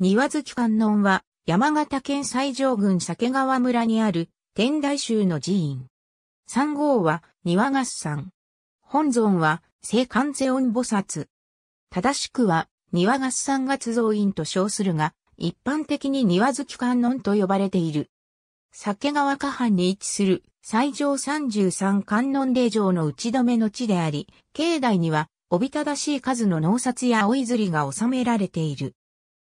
庭月観音は、山形県西条郡酒川村にある、天台宗の寺院。三号は、庭合山。本尊は、聖観世音菩薩。正しくは、庭合山月像院と称するが、一般的に庭月観音と呼ばれている。酒川下半に位置する、西条三十三観音霊場の打ち止めの地であり、境内には、おびただしい数の農札や青い釣りが収められている。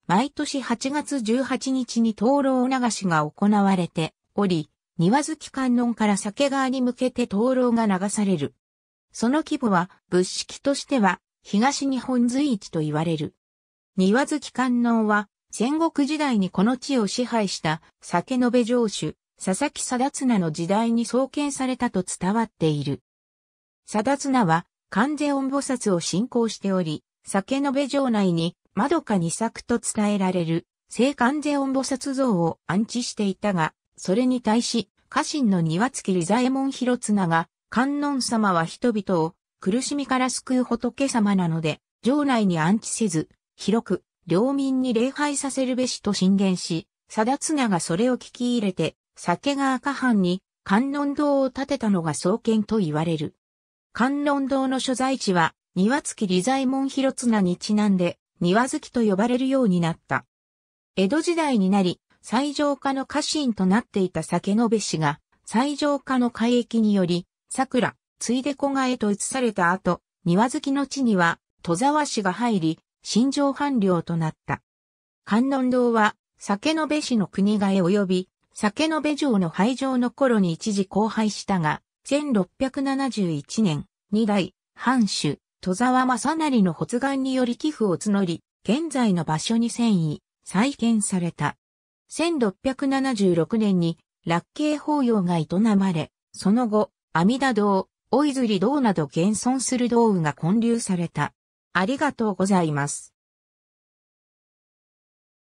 毎年8月18日に灯籠流しが行われており、庭月観音から酒川に向けて灯籠が流される。その規模は物式としては東日本随一と言われる。庭月観音は戦国時代にこの地を支配した酒延城主、佐々木貞綱の時代に創建されたと伝わっている。貞綱は関税音菩薩を信仰しており、酒延城内に窓か二作と伝えられる聖観世音菩薩像を安置していたが、それに対し、家臣の庭付理左衛門広綱が、観音様は人々を苦しみから救う仏様なので、城内に安置せず、広く、領民に礼拝させるべしと進言し、貞綱がそれを聞き入れて、酒が赤藩に観音堂を建てたのが創建と言われる。観音堂の所在地は、庭付理左衛門広綱にちなんで、庭月と呼ばれるようになった。江戸時代になり、最上家の家臣となっていた酒延氏が、最上家の海域により、桜、ついで小がへと移された後、庭月の地には、戸沢氏が入り、新城藩領となった。観音堂は、酒延氏の国替え及び、酒延城の廃城の頃に一時荒廃したが、1671年、二代、藩主、戸沢正成の発願により寄付を募り、現在の場所に遷移、再建された。1676年に、楽慶法要が営まれ、その後、阿弥陀堂、大泉堂など現存する道具が建立された。ありがとうございます。